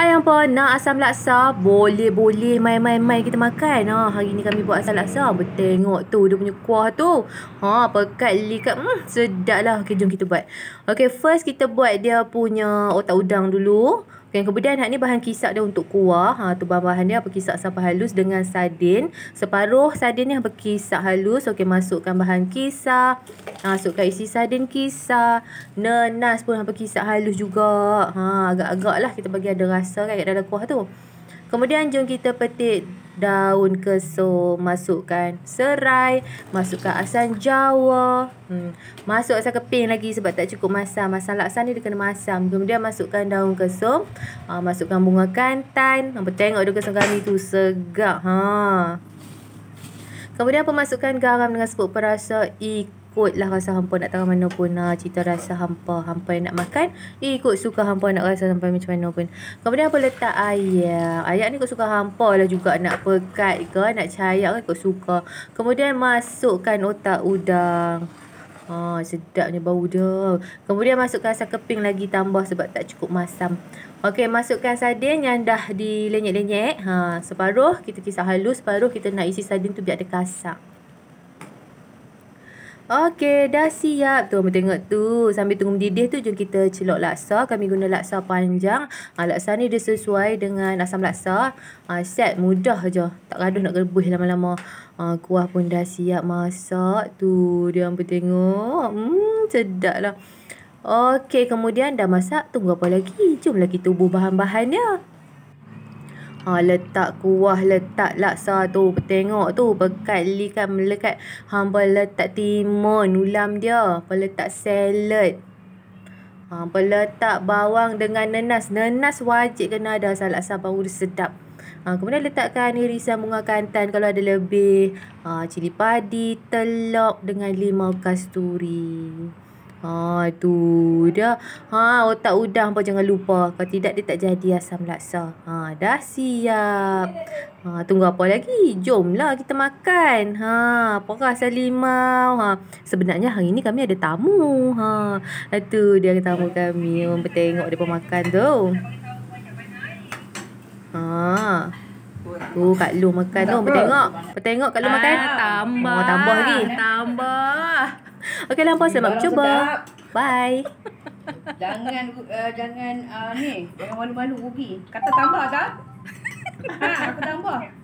Ayam nak asam laksa Boleh-boleh main-main-main kita makan ha, Hari ni kami buat asam laksa Betengok tu dia punya kuah tu ha, Pekat likat hmm, Sedap lah jom kita buat Okay first kita buat dia punya otak udang dulu Okay, kemudian hak ni bahan kisak dia untuk kuah. Ha, tu bahan-bahan dia apa kisak sampah halus dengan sardin. Separuh sardin ni berkisak halus. Okey, masukkan bahan kisak. Ha, masukkan isi sardin kisak. Nenas pun apa kisak halus juga. Ha, agak-agak lah kita bagi ada rasa kan kat dalam kuah tu. Kemudian jom kita petik daun kesum, masukkan serai, masukkan asam jawa, hmm. masuk asam keping lagi sebab tak cukup masam. Masam laksan ni dia kena masam. Kemudian masukkan daun kesum, ha, masukkan bunga kantan. Nampak tengok dia kesum kami tu segar. Ha. Kemudian pemasukkan garam dengan sepuk perasa ikan ikut lah rasa hampa nak tahu mana pun lah. cita rasa hampa. Hampa yang nak makan, dia ikut suka hampa nak rasa sampai macam mana pun. Kemudian apa letak ayam. Ayam ni ikut suka hampa lah juga. Nak pekat ke, nak cayak ke, ikut suka. Kemudian masukkan otak udang. Ha, sedapnya bau dia. Kemudian masukkan asam keping lagi tambah sebab tak cukup masam. Okey, masukkan sardin yang dah dilenyek-lenyek. Ha, separuh kita kisah halus, separuh kita nak isi sardin tu biar dia kasar. Okey, dah siap. Tu, tengok tu. Sambil tunggu mendidih tu, jom kita celok laksa. Kami guna laksa panjang. Ha, ah, laksa ni dia sesuai dengan asam laksa. Ha, ah, set, mudah aja, Tak aduh nak rebus lama-lama. Ha, kuah pun dah siap masak. Tu, dia pun tengok. Hmm, sedaplah. Okey, kemudian dah masak. Tunggu apa lagi? Jomlah kita ubah bahan-bahannya. Ha, letak kuah, letak laksa tu. Tengok tu, pekat li kan melekat. Hamba letak timun, ulam dia. Hamba letak salad. Hamba letak bawang dengan nenas. Nenas wajib kena ada asal laksa baru dia sedap. Ha, kemudian letakkan irisan bunga kantan kalau ada lebih. Ha, cili padi, telur dengan limau kasturi. Ha tu dia, Ha otak udah apa jangan lupa. Kalau tidak dia tak jadi asam laksa. Ha dah siap. Ha tunggu apa lagi? Jomlah kita makan. Ha apa rasa limau. Ha sebenarnya hari ni kami ada tamu. Ha tu dia tamu kami. Orang bertengok dia makan tu. Ha. Tu oh, Kak Lu makan tu. Bertengok. Bertengok Kak Lu makan. Ah, tambah. Oh, tambah lagi. Tambah. Okey, lampau sebab lah. cuba. Bye. jangan uh, jangan uh, ni, jangan malu-malu rugi. Kata tambah tak? ha, aku tambah.